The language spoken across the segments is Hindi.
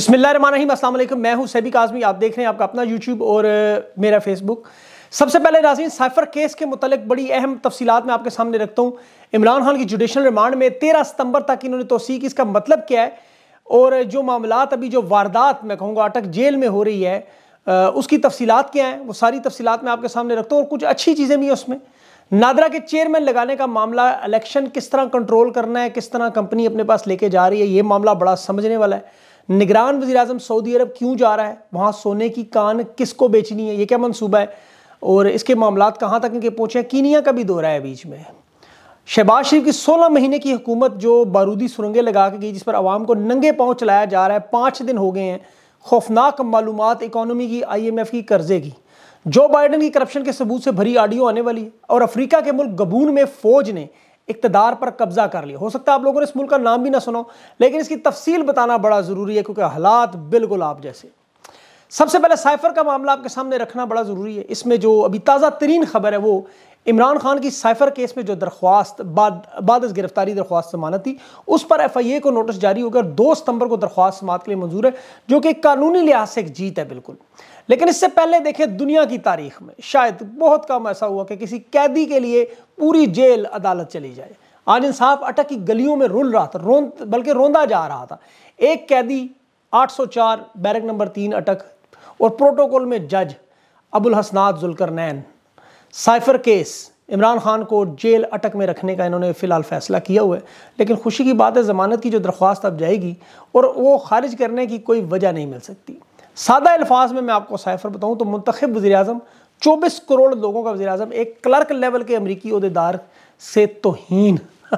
बसमिल मैं हूं सैबिक आजमी आप देख रहे हैं आपका अपना यूट्यूब और मेरा फेसबुक सबसे पहले नाजीन साइफर केस के मतलब बड़ी अहम तफसीत मैं आपके सामने रखता हूँ इमरान खान की जुडिशल रिमांड में तेरह सितंबर तक इन्होंने तोसीक इसका मतलब क्या है और जो मामला अभी जो वारदात मैं कहूँगा अटक जेल में हो रही है उसकी तफसीत क्या हैं वो सारी तफसीत मैं आपके सामने रखता हूँ और कुछ अच्छी चीज़ें भी हैं उसमें नादरा के चेयरमैन लगाने का मामला इलेक्शन किस तरह कंट्रोल करना है किस तरह कंपनी अपने पास लेके जा रही है ये मामला बड़ा समझने वाला है निगरान वजी अजम सऊदी अरब क्यों जा रहा है वहाँ सोने की कान किस को बेचनी है ये क्या मनसूबा है और इसके मामला कहाँ तक इनके पहुँचे हैं कीनिया का भी दौरा है बीच में शहबाज शरीफ की सोलह महीने की हुकूमत जो बारूदी सुरंगें लगा के गई जिस पर आवाम को नंगे पाँव चलाया जा रहा है पाँच दिन हो गए हैं खौफनाक मालूम इकानमी की आई एम एफ़ की कर्जे की जो बाइडन की करप्शन के सबूत से भरी आडियो आने वाली और अफ्रीका के मुल्क गबून में फ़ौज ने इकतदार पर कब्जा कर लिया हो सकता है आप लोगों ने इस मुल्क का नाम भी ना सुनाओ लेकिन इसकी तफसील बताना बड़ा ज़रूरी है क्योंकि हालात बिल्कुल आप जैसे सबसे पहले साइफर का मामला आपके सामने रखना बड़ा ज़रूरी है इसमें जो अभी ताज़ा तरीन खबर है वो इमरान खान की साइफर केस में जो दरख्वास्त बाद बाद इस गिरफ्तारी दरख्वास्त जमानत थी उस पर एफ आई ए को नोटिस जारी होकर दो सितंबर को दरख्वास्त समात के लिए मंजूर है जो कि कानूनी लिहाज से एक जीत है बिल्कुल लेकिन इससे पहले देखें दुनिया की तारीख में शायद बहुत कम ऐसा हुआ कि किसी कैदी के लिए पूरी जेल अदालत चली जाए आज इंसाफ अटक की गलियों में रुल रहा था रोन बल्कि रोंदा जा रहा था एक कैदी 804 बैरक नंबर तीन अटक और प्रोटोकॉल में जज अबुल जुलकर जुलकरनैन साइफर केस इमरान खान को जेल अटक में रखने का इन्होंने फ़िलहाल फ़ैसला किया हुआ है लेकिन खुशी की बात है ज़मानत की जो दरख्वास्त अब जाएगी और वो खारिज करने की कोई वजह नहीं मिल सकती सादा अल्फाज में मैं आपको साइफर बताऊँ तो मुंतब वजी अजम चौबीस करोड़ लोगों का वजी अजम एक क्लर्क लेवल के अमरीकी अहदेदार से तोहन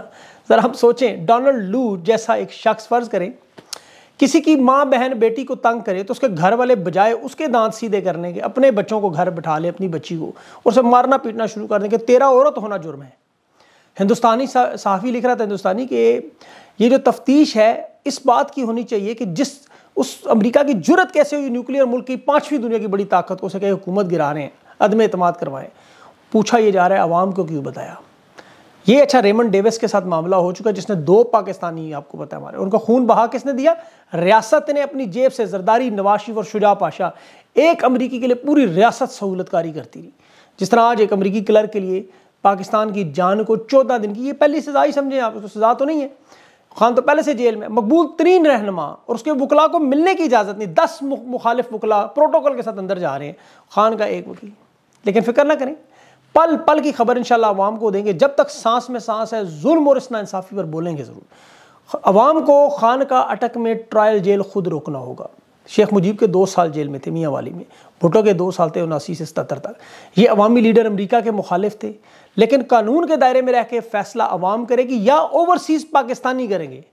ज़रा हम सोचें डोनल्ड लू जैसा एक शख्स फ़र्ज़ करें किसी की माँ बहन बेटी को तंग करे तो उसके घर वाले बजाय उसके दांत सीधे करने के अपने बच्चों को घर बैठा ले अपनी बच्ची को और उसे मारना पीटना शुरू कर देंगे तेरा औरत होना जुर्म है हिंदुस्तानी साफ़ी लिख रहा था हिंदुस्तानी कि ये जो तफ्तीश है इस बात की होनी चाहिए कि जिस उस अमेरिका की जरूरत कैसे हुई न्यूक्लियर मुल्क की पाँचवीं दुनिया की बड़ी ताकत को सके हुकूमत गिरा रहे हैं अदम अतमाद करवाएं पूछा ये जा रहा है आवाम को क्यों बताया ये अच्छा रेमन डेविस के साथ मामला हो चुका है जिसने दो पाकिस्तानी आपको पता है हमारे उनका खून बहा किसने दिया रियासत ने अपनी जेब से जरदारी नवाशिफ और शुजा पाशा एक अमरीकी के लिए पूरी रियासत सहूलतकारी करती रही जिस तरह आज एक अमरीकी क्लर्क के लिए पाकिस्तान की जान को चौदह दिन की ये पहली सजा ही समझें आप उसको सजा तो नहीं है खान तो पहले से जेल में मकबूल तरीन रहनमा और उसके वकला को मिलने की इजाज़त नहीं दस मुखालिफ वकला प्रोटोकॉल के साथ अंदर जा रहे हैं खान का एक वकील लेकिन फिक्र ना करें पल पल की खबर इंशाल्लाह आवाम को देंगे जब तक सांस में सांस है जुल्म और इसना इंसाफी पर बोलेंगे ज़रूर आवाम को खान का अटक में ट्रायल जेल खुद रोकना होगा शेख मुजीब के दो साल जेल में थे मियाँ वाली में भुटो के दो साल थे उनासी से सतर तक ये अवामी लीडर अमरीका के मुखालिफ थे लेकिन कानून के दायरे में रह के फैसला अवाम करेगी या ओवरसीज़ पाकिस्तानी करेंगे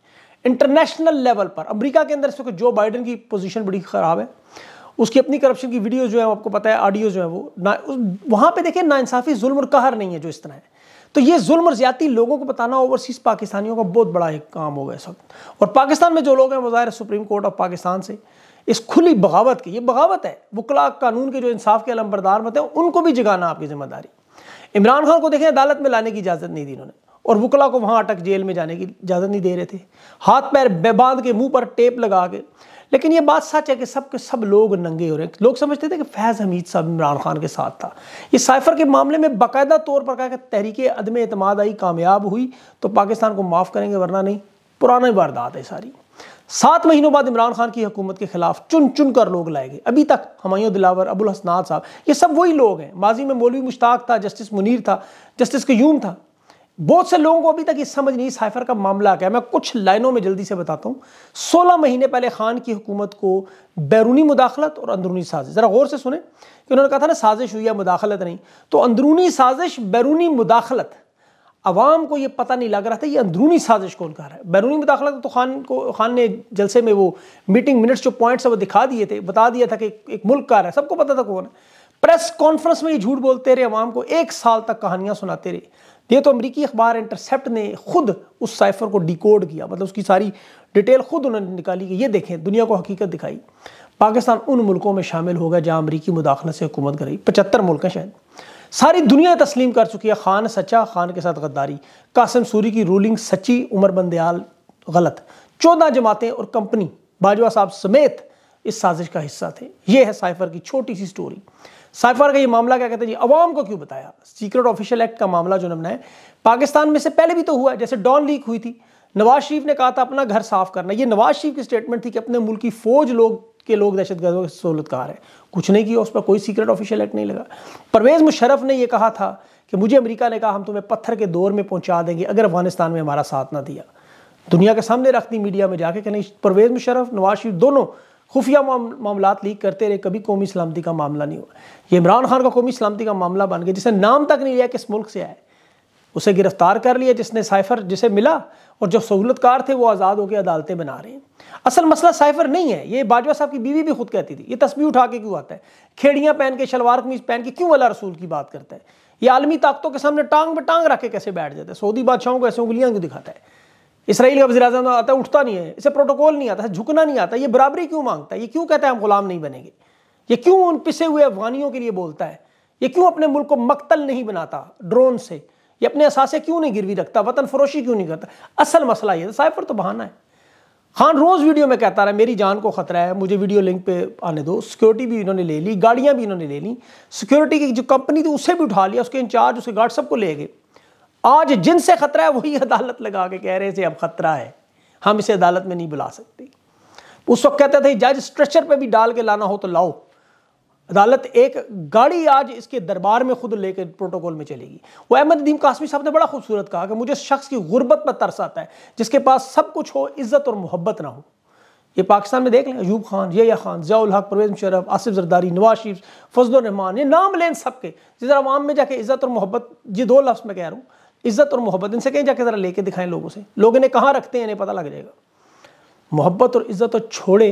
इंटरनेशनल लेवल पर अमरीका के अंदर जो बाइडन की पोजिशन बड़ी ख़राब है उसकी अपनी करप्शन की वीडियो जो है आपको पता है ऑडियो जो है वो ना वहाँ पे देखें नाइंसाफ़ी जुल्म और कहर नहीं है जो इस तरह है तो ये जुल्म और ज्यादा लोगों को बताना ओवरसीज़ पाकिस्तानियों का बहुत बड़ा एक काम होगा इस वक्त और पाकिस्तान में जो लोग हैं वजायर सुप्रीम कोर्ट ऑफ पाकिस्तान से इस खुली बगावत की ये बगावत है वकला कानून के जो इंसाफ के अलम्बरदार मत हैं उनको भी जगाना आपकी जिम्मेदारी इमरान खान को देखें अदालत में लाने की इजाज़त नहीं दी इन्होंने और वकला को वहाँ अटक जेल में जाने की इजाज़त नहीं दे रहे थे हाथ पैर बेबांध के मुंह पर टेप लगा के लेकिन ये बात सच है कि सब के सब लोग नंगे हो रहे हैं लोग समझते थे कि फैज़ हमीद साहब इमरान खान के साथ था ये साइफर के मामले में बाकायदा तौर पर कहा कि तहरीक अदम अतमाद आई कामयाब हुई तो पाकिस्तान को माफ़ करेंगे वरना नहीं पुराना वारदात है सारी सात महीनों बाद इमरान खान की हुकूमत के खिलाफ चुन चुन कर लोग लाए गए अभी तक हमायों दिलावर अबुल हसनाद साहब ये सब वही लोग हैं माजी में मौलवी मुश्ताक था जस्टिस मुनीर था जस्टिस क्यूम था बहुत से लोगों को अभी तक ये समझ नहीं साइफर का मामला क्या है मैं कुछ लाइनों में जल्दी से बताता हूँ सोलह महीने पहले खान की हुकूमत को बैरूनी मुदाखलत और अंदरूनी साजिश ज़रा गौर से सुने कि उन्होंने कहा था ना साजिश हुई है मुदाखलत नहीं तो अंदरूनी साजिश बैरूनी मुदाखलत अवाम को ये पता नहीं लग रहा था ये अंदरूनी साजिश कौन कर रहा है बैरूनी मुदाखलत तो खान को खान ने जलसे में वो मीटिंग मिनट्स जो पॉइंट्स है वो दिखा दिए थे बता दिया था कि एक मुल्क का रहा है सबको पता था कौन है प्रेस कॉन्फ्रेंस में ये झूठ बोलते रहे अवाम को एक साल तक कहानियां सुनाते रहे ये तो अमरीकी अखबार इंटरसेप्ट ने खुद उस साइफर को डिकोड किया मतलब उसकी सारी डिटेल खुद उन्होंने निकाली कि ये देखें दुनिया को हकीकत दिखाई पाकिस्तान उन मुल्कों में शामिल हो गया जहाँ अमरीकी मुदाखलत से हुकूमत कराई पचहत्तर मुल्क हैं शायद सारी दुनिया तस्लीम कर चुकी है खान सच्चा खान के साथ गद्दारी कासिम सूरी की रूलिंग सच्ची उमर बंदयाल गलत चौदह जमातें और कंपनी बाजवा साहब समेत इस साजिश का हिस्सा थे ये है साइफर की छोटी सी स्टोरी साइफर का ये मामला क्या कहते हैं जी अवाम को क्यों बताया सीक्रेट ऑफिशियल एक्ट का मामला जो हमने है पाकिस्तान में से पहले भी तो हुआ जैसे डॉन लीक हुई थी नवाज शरीफ ने कहा था अपना घर साफ करना ये नवाज शरीफ की स्टेटमेंट थी कि अपने मुल्क की फौज लोग के लोग दहशत गर्दों के सहूलतकार है कुछ नहीं किया उस पर कोई सीक्रेट ऑफिशियल एक्ट नहीं लगा परवेज़ मुशरफ ने यह कहा था कि मुझे अमरीका ने कहा हम तुम्हें पत्थर के दौर में पहुंचा देंगे अगर अफगानिस्तान में हमारा साथ ना दिया दुनिया के सामने रखती मीडिया में जाके कहीं परवेज़ मुशरफ नवाज शरीफ दोनों खुफिया मामला लीक करते रहे कभी कौमी सलामती का मामला नहीं हुआ ये इमरान खान का कौमी सलामती का मामला बन गया जिसने नाम तक नहीं लिया किस मुल्क से आए उसे गिरफ्तार कर लिया जिसने साइफर जिसे मिला और जो सहूलतकार थे वो आज़ाद होकर अदालतें बना रहे हैं असल मसला साइफर नहीं है ये बाजवा साहब की बीवी भी खुद कहती थी ये तस्वीर उठा के क्यों आता है खेड़ियाँ पहन के शलवार कमीज पहन के क्यों अला रसूल की बात करता है ये आलमी ताकतों के सामने टांग में टांग रख के कैसे बैठ जाता है सऊदी बादशाहों को ऐसे उंगलियाँ क्यों दिखाता है इसराइल का वजी अजम आता है उठता नहीं है इसे प्रोटोकॉल नहीं आता है झुकना नहीं आता ये बराबरी क्यों मांगता है ये क्यों कहता है हम गुलाम नहीं बनेंगे ये क्यों उन पिसे हुए अफगानियों के लिए बोलता है ये क्यों अपने मुल्क को मकतल नहीं बनाता ड्रोन से ये अपने असासे क्यों नहीं गिरवी रखता वतन फरोशी क्यों नहीं करता असल मसला ये साइफर तो बहाना है खान रोज़ वीडियो में कहता रहा मेरी जान को ख़तरा है मुझे वीडियो लिंक पे आने दो सिक्योरिटी भी इन्होंने ले ली गाड़ियाँ भी इन्होंने ले ली सिक्योरिटी की जो कंपनी थी उसे भी उठा लिया उसके इंचार्ज उसके गार्ड सबको ले गए आज जिनसे खतरा है वही अदालत लगा के कह रहे थे अब खतरा है हम इसे अदालत में नहीं बुला सकते उस वक्त कहते थे जज स्ट्रेचर पे भी डाल के लाना हो तो लाओ अदालत एक गाड़ी आज इसके दरबार में खुद लेकर प्रोटोकॉल में चलेगी वो अहमद नदीम कासमी साहब ने बड़ा खूबसूरत कहा कि मुझे शख्स की गुर्बत पर तरस आता है जिसके पास सब कुछ हो इज्जत और मोहब्बत ना हो ये पाकिस्तान में देख लें अयूब खान या खान जयाल हक परवेज मुशरफ आसिफ जरदारी नवाज शरीफ फजल रहमान ये नाम लें सबके जिस आवाम में जाके इज्जत और मोहब्बत ये दो लफ्ज़ में कह रहा हूँ इज्जत और मोहब्बत इनसे कहीं जाके ज़रा लेके दिखाएं लोगों से लोग इन्हें कहाँ रखते हैं इन्हें पता लग जाएगा मोहब्बत और इज्जत और छोड़े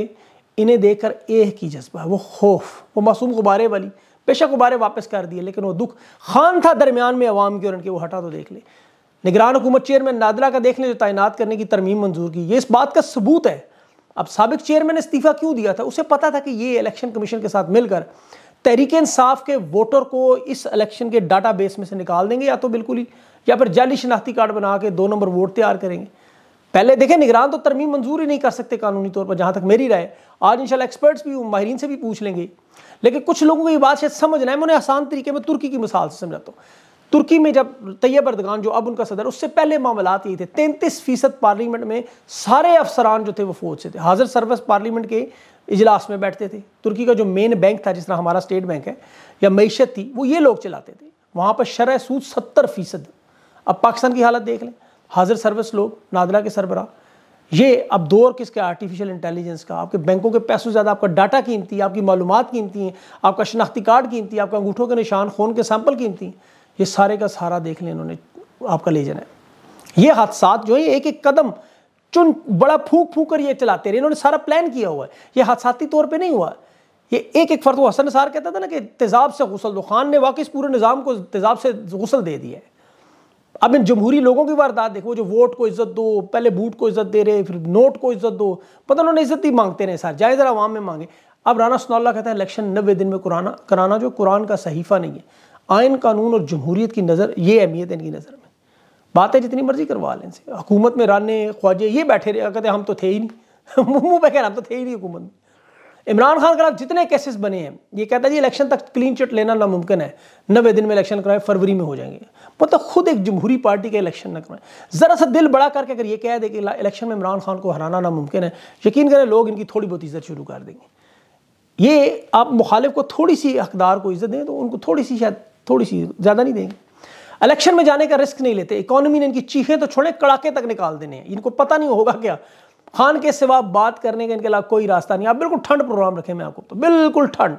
इन्हें देखकर एह की जज्बा है वो खौफ वो मासूम गुब्बारे वाली बेशक गुब्बारे वापस कर दिए लेकिन वो दुख खान था दरमियान में अवाम की और इनके वो हटा तो देख ले निगरान हुकूमत चेयरमैन नादरा का देख लें जो तैनात करने की तरमीम मंजूर की ये इस बात का सबूत है अब सबक चेयरमैन ने इस्तीफ़ा क्यों दिया था उसे पता था कि ये इलेक्शन कमीशन के साथ मिलकर तहरीक इंसाफ के वोटर को इस इलेक्शन के डाटा बेस में से निकाल देंगे या तो बिल्कुल ही या फिर जाली शनाख्ती कार्ड बना के दो नंबर वोट तैयार करेंगे पहले देखें निगरान तो तरमीम मंजूर ही नहीं कर सकते कानूनी तौर पर जहाँ तक मेरी राय आज इंशाल्लाह एक्सपर्ट्स भी माहरीन से भी पूछ लेंगे लेकिन कुछ लोगों को ये बात शायद समझना है मैं उन्हें आसान तरीके में तुर्की की मिसाल से समझाता हूँ तुर्की में जब तैयब अरदगान जो अब उनका सदर उससे पहले मामला ये थे तैंतीस फीसद पार्लियामेंट में सारे अफसरान जो थे वो फौज से थे हाजिर सर्विस पार्लियामेंट के इजलास में बैठते थे तुर्की का जो मेन बैंक था जिस तरह हमारा स्टेट बैंक है या मीशत थी वो ये लोग चलाते थे वहाँ पर शरह सूद सत्तर फीसद अब पाकिस्तान की हालत देख लें हाजिर सर्विस लोग नादरा के सरबरा ये अब दौर किसके आर्टिफिशियल इंटेलिजेंस का आपके बैंकों के पैसों से ज़्यादा आपका डाटा कीमती आपकी मालूम कीमती हैं आपका शनाख्ती कार्ड कीमती आपका अंगूठों के निशान खून के सैम्पल कीमती ये सारे का सारा देख लें इन्होंने आपका ले जाना है ये हादसा जो है एक एक कदम चुन बड़ा फूक फूक कर ये चलाते रहे इन्होंने सारा प्लान किया हुआ है ये हादसाती तौर पर नहीं हुआ ये एक एक फर्द हसन सार कहता था ना कि तेज़ाब से गुसल दो खान ने वाकई इस पूरे निज़ाम को तेज़ाब से गुसल दे दिया है अब इन जमहूरी लोगों की वारदात देखो जो वोट को इज्जत दो पहले बूट को इज्जत दे रहे फिर नोट को इज्जत दो पता उन्होंने इज्जत ही मांगते रहे सर जाए जरा आवाम में मांगे अब राना सनौल्ला कहता है इलेक्शन नबे दिन में कुराना कराना जो कुरान का सहीफा नहीं है आयन कानून और जमहूरीत की नज़र ये अहमियत है इनकी नज़र में बातें जितनी मर्जी करवा लें इनसे हुकूमत में राने ख्वाजे ये बैठे रहे कहते हम तो थे ही नहीं मुँह पे कह हम तो थे ही नहीं हुकूमत में इमरान खान खिलाफ जितने केसेस बने हैं ये कहता है जी इलेक्शन तक क्लीन चिट लेना नामुमकिन है नबे दिन में इलेक्शन कराएं फरवरी में हो जाएंगे मतलब खुद एक जमहूरी पार्टी के इलेक्शन ना कराएं ज़रा सा दिल बड़ा करके अगर ये कह दे कि इलेक्शन में इमरान खान को हराना नामुमकिन है यकीन करें लोग इनकी थोड़ी बहुत इज्जत शुरू कर देंगे ये आप मुखालिफ को थोड़ी सी हकदार को इज्जत दें तो उनको थोड़ी सी शायद थोड़ी सी ज़्यादा नहीं देंगे इलेक्शन में जाने का रिस्क नहीं लेते इकोनॉमी ने इनकी चीखें तो छोड़े कड़ाके तक निकाल देने हैं इनको पता नहीं होगा क्या खान के सिवा बात करने का इनके अलावा कोई रास्ता नहीं आप बिल्कुल ठंड प्रोग्राम रखें मैं आपको तो बिल्कुल ठंड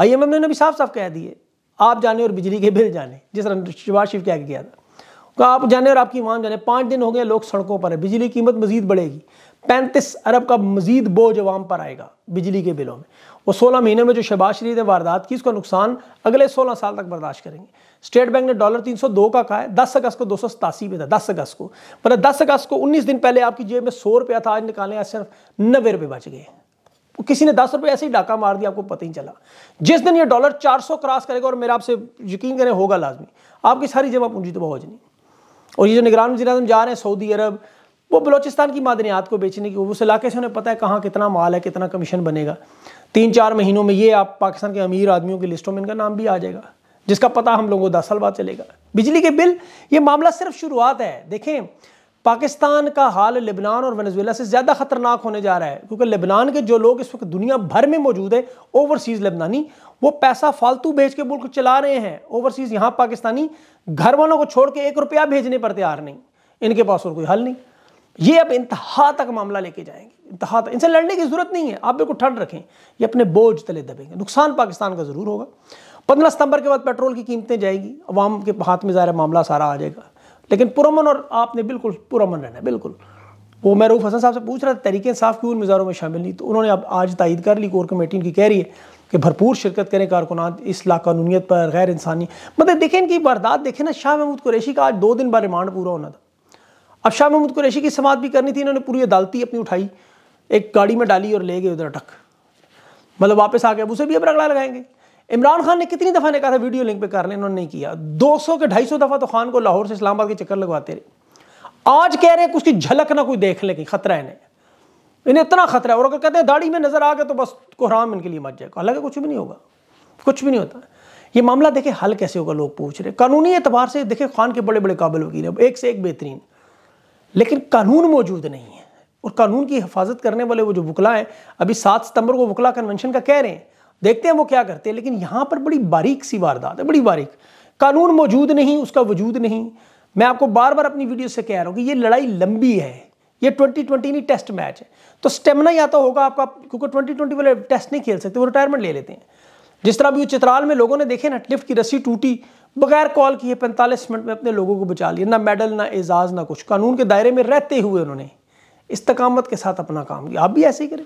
आई एम एम ने भी साफ साफ कह दिए आप जाने और बिजली के बिल जाने जिस तरह शिवाज शिव क्या किया था तो आप जाने और आपकी मान जाने पाँच दिन हो गए लोग सड़कों पर है बिजली कीमत मजीद बढ़ेगी पैंतीस अरब का मजीद बोझ अवाम पर आएगा बिजली के बिलों में वो सोलह महीने में जो शबाज शरीफ ने वारदात की उसका नुकसान अगले सोलह साल तक बर्दाश्त करेंगे स्टेट बैंक ने डॉलर 302 का कहा है दस अगस्त को दो में था दस अगस्त को मतलब दस अगस्त को उन्नीस दिन पहले आपकी जेब में सौ रुपया था आज निकाले आज सिर्फ नब्बे रुपये बच गए किसी ने दस रुपये ऐसे ही डाका मार दिया आपको पता ही चला जिस दिन ये डॉलर 400 क्रॉस करेगा और मेरा आपसे यकीन करें होगा लाजमी आपकी सारी जमा पूंजी तो हो जानी और ये जो निगरान वजी अजम जा रहे हैं सऊदी अरब वो बलोचिस्तान की मादनियात को बेचने की उस इलाके से उन्हें पता है कहाँ कितना माल है कितना कमीशन बनेगा तीन चार महीनों में ये आप पाकिस्तान के अमीर आदमियों की लिस्टों में इनका नाम भी आ जाएगा जिसका पता हम लोगों को दस साल बाद चलेगा बिजली के बिल ये मामला सिर्फ शुरुआत है देखें पाकिस्तान का हाल लेबनान और वेनेजुएला से ज़्यादा ख़तरनाक होने जा रहा है क्योंकि लेबनान के जो लोग इस वक्त दुनिया भर में मौजूद है ओवरसीज़ लेबनानी वो पैसा फालतू भेज के मुल्क चला रहे हैं ओवरसीज़ यहाँ पाकिस्तानी घर वालों को छोड़ के एक रुपया भेजने पर तैयार नहीं इनके पास और कोई हल नहीं ये अब इंतहा तक मामला लेके जाएंगे इंतहा तक इनसे लड़ने की ज़रूरत नहीं है आप बिल्कुल ठंड रखें ये अपने बोझ तले दबेंगे नुकसान पाकिस्तान का ज़रूर होगा पंद्रह सितंबर के बाद पेट्रोल की कीमतें जाएगी अवाम के हाथ में ज़ाहिर मामला सारा आ जाएगा लेकिन पुरमन और आपने बिल्कुल पुरमन रहना है बिल्कुल वो मैं रूफ हसन साहब से पूछ रहा था तरीके साफ क्यों उन मिज़ारों में शामिल नहीं तो उन्होंने अब आज तायद कर ली कोर कमेटी उनकी कह रही है कि भरपूर शिरकत करें कारकुनान इस लाकानूनीत पर गैर इंसानी मतलब देखें इनकी वारदात देखें ना शाह महमूद कुरैशी का आज दो दिन बाद रिमांड पूरा होना था अब शाह महमूद कुरैशी की समात भी करनी थी इन्होंने पूरी अदालती अपनी उठाई एक गाड़ी में डाली और ले गए उधर अटक मतलब वापस आ गए अब उसे भी अब रगड़ा लगाएंगे इमरान खान ने कितनी दफ़ा ने कहा था वीडियो लिंक पे कर लें उन्होंने नहीं किया 200 के 250 दफ़ा तो खान को लाहौर से इस्लामाबाद के चक्कर लगवाते रहे आज कह रहे हैं उसकी झलक ना कोई देख ले कहीं खतरा है इन्हें इन्हें इतना खतरा है और अगर कहते हैं दाढ़ी में नज़र आ गया तो बस कोहराम इनके लिए मच जाएगा हालांकि कुछ भी नहीं होगा कुछ भी नहीं होता ये मामला देखे हल कैसे होगा लोग पूछ रहे कानूनी एतबार से देखे खान के बड़े बड़े काबिल वकील हैं एक से एक बेहतरीन लेकिन कानून मौजूद नहीं है और कानून की हिफाजत करने वाले वो जो वकला हैं अभी सात सितंबर को वकला कन्वेंशन का कह रहे हैं देखते हैं वो क्या करते हैं लेकिन यहाँ पर बड़ी बारीक सी वारदात है बड़ी बारीक कानून मौजूद नहीं उसका वजूद नहीं मैं आपको बार बार अपनी वीडियो से कह रहा हूँ कि ये लड़ाई लंबी है ये 2020 नहीं टेस्ट मैच है तो स्टेमिना या तो होगा आपका क्योंकि 2020 वाले टेस्ट नहीं खेल सकते वो रिटायरमेंट ले लेते हैं जिस तरह अभी चित्राल में लोगों ने देखे ना लिफ्ट की रस्सी टूटी बगैर कॉल किए पैंतालीस मिनट में अपने लोगों को बचा लिया ना मेडल ना एजाज़ ना कुछ कानून के दायरे में रहते हुए उन्होंने इस्तकामत के साथ अपना काम किया आप भी ऐसे ही करें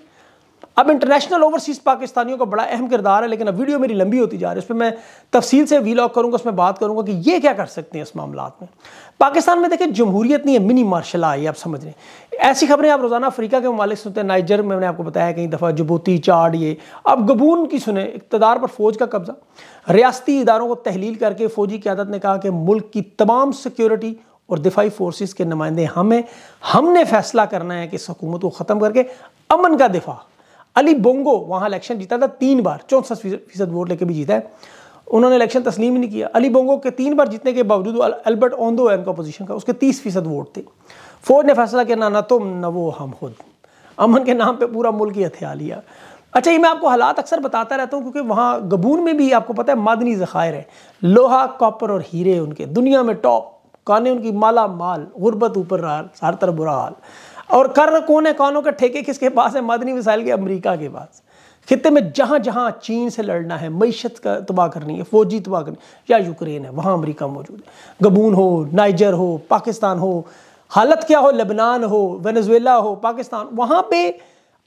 अब इंटरनेशनल ओवरसीज़ पाकिस्तानियों का बड़ा अहम किरदार है लेकिन अब वीडियो मेरी लंबी होती जा रही है उस पर मैं तफसील से वीलॉग करूंगा उसमें बात करूंगा कि ये क्या कर सकते हैं इस मामला में पाकिस्तान में देखें जमहूरियत नहीं है मिनी मार्शल आई आप समझ रहे हैं ऐसी खबरें आप रोज़ाना अफ्रीका के ममालिक सुनते हैं नाइजर में मैंने आपको बताया कहीं दफ़ा जबूती चाड ये अब गबून की सुने इकतदार पर फौज का कब्ज़ा रियाती इदारों को तहलील करके फौजी क्यादत ने कहा कि मुल्क की तमाम सिक्योरिटी और दिफाई फोर्सेस के नुमाइंदे हमें हमने फैसला करना है कि इस हुकूमत को ख़त्म करके अमन का दिफा अली बोंगो वहाँ इलेक्शन जीता था तीन बार चौंसठ फीसद वोट लेके भी जीता है उन्होंने इलेक्शन तस्लीम ही नहीं किया अली बोंगो के तीन बार जीतने के बावजूद अल्बर्ट ओंदो है उनका अपोजिशन का उसके तीस फीसद वोट थे फौज ने फैसला किया ना ना तुम न वो हम खुद अमन के नाम पर पूरा मुल्क ही हथियार लिया अच्छा ये मैं आपको हालात अक्सर बताता रहता हूँ क्योंकि वहाँ गबून में भी आपको पता है मादनी ज़खायर है लोहा कॉपर और हीरे उनके दुनिया में टॉप कान उनकी माला माल गुरबत ऊपर हर तरफ बुरा हाल और कर कौन है कानों के ठेके किसके पास है मदनी मिसाइल के अमरीका के पास खत्े में जहाँ जहाँ चीन से लड़ना है मीशत का तबाह करनी है फौजी तबाह करनी या यूक्रेन है वहाँ अमरीका मौजूद है गबून हो नाइजर हो पाकिस्तान हो हालत क्या हो लेबनान हो वेनेजुएला हो पाकिस्तान वहाँ पे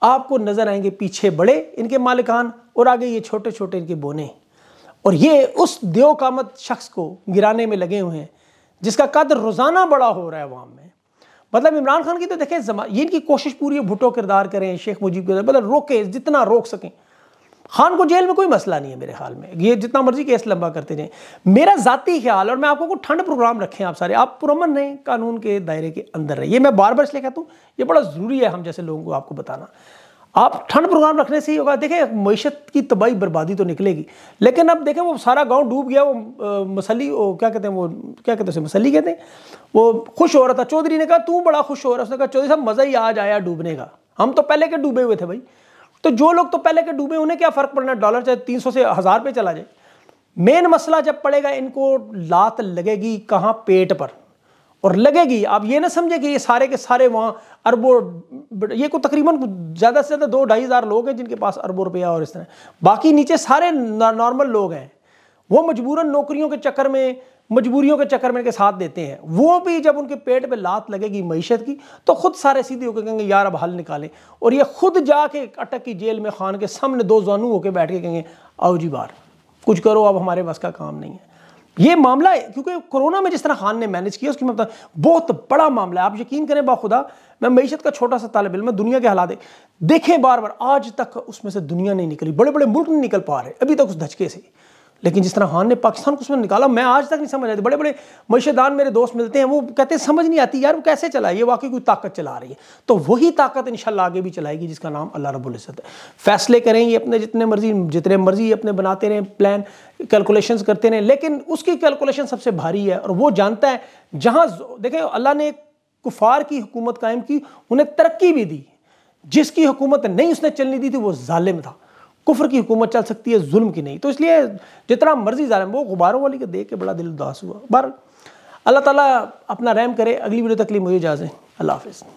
आपको नज़र आएंगे पीछे बड़े इनके मालिकान और आगे ये छोटे छोटे इनके बोने और ये उस देव कामत शख्स को गिराने में लगे हुए हैं जिसका कद रोज़ाना बड़ा हो रहा है वहाँ में मतलब इमरान खान की तो देखें ये इनकी कोशिश पूरी है भुटो किरदार करें शेख मुजीब के मतलब रोके जितना रोक सकें खान को जेल में कोई मसला नहीं है मेरे ख्याल में ये जितना मर्जी केस लंबा करते जाएं मेरा ज़ाती ख्याल और मैं आपको ठंड प्रोग्राम रखें आप सारे आप पुरमन रहें कानून के दायरे के अंदर रहें ये मैं बार बार इसलिए कहता हूँ ये बड़ा ज़रूरी है हम जैसे लोगों को आपको बताना आप ठंड प्रोग्राम रखने से ही होगा देखें मीशत की तबाही बर्बादी तो निकलेगी लेकिन अब देखें वो सारा गांव डूब गया वो मसली वो क्या कहते हैं वो क्या कहते हैं उसे मसली कहते हैं वो खुश हो रहा था चौधरी ने कहा तू बड़ा खुश हो रहा उसने कहा चौधरी साहब मज़ा ही आज आया डूबने का हम तो पहले के डूबे हुए थे भाई तो जो लोग तो पहले के डूबे उन्हें क्या फ़र्क पड़ना डॉलर चाहे तीन से हज़ार पर चला जाए मेन मसला जब पड़ेगा इनको लात लगेगी कहाँ पेट पर और लगेगी आप ये ना समझे कि ये सारे के सारे वहाँ अरबों ये को तकरीबन ज़्यादा से ज़्यादा दो ढाई हज़ार लोग हैं जिनके पास अरबों रुपया और इस तरह बाकी नीचे सारे नॉर्मल लोग हैं वो मजबूरन नौकरियों के चक्कर में मजबूरियों के चक्कर में के साथ देते हैं वो भी जब उनके पेट पे लात लगेगी मीशत की तो खुद सारे सीधे होकर कहेंगे यार अब हल निकालें और ये खुद जाके अटक की जेल में खान के सामने दो जानू होकर बैठ के कहेंगे आओ जी बार कुछ करो अब हमारे बस का काम नहीं है ये मामला है क्योंकि कोरोना में जिस तरह खान ने मैनेज किया उसकी मतलब बहुत बड़ा मामला है आप यकीन करें बाखुदा मैं मीशत का छोटा सा तालब इलम दुनिया के हालात देखें बार बार आज तक उसमें से दुनिया नहीं निकली बड़े बड़े मुल्क नहीं निकल पा रहे अभी तक उस धचके से लेकिन जिस तरह हान ने पाकिस्तान को उसमें निकाला मैं आज तक नहीं समझ आती बड़े बड़े मशेदान मेरे दोस्त मिलते हैं वो कहते हैं समझ नहीं आती यार वो कैसे चला ये वाकई कोई ताकत चला रही है तो वही ताकत इन आगे भी चलाएगी जिसका नाम अल्लाह रबुल्ज़त है फैसले करें ये अपने जितने मर्जी जितने मर्जी अपने बनाते रहें प्लान कैलकुलेशन करते रहें लेकिन उसकी कैलकुलेशन सबसे भारी है और वो जानता है जहाँ देखें अल्लाह ने कुफार की हुकूमत कायम की उन्हें तरक्की भी दी जिसकी हुकूमत नहीं उसने चलनी दी थी वो ालिम था कुफर की हुकूमत चल सकती है जुल्म की नहीं तो इसलिए जितना मर्जी जालम वो गुब्बारों वाली को देख के बड़ा दिल उदास हुआ बहर अल्लाह ताला अपना रहम करे अगली वीडियो तक लिए मुझे इजाज़ें अल्लाह हाफिज़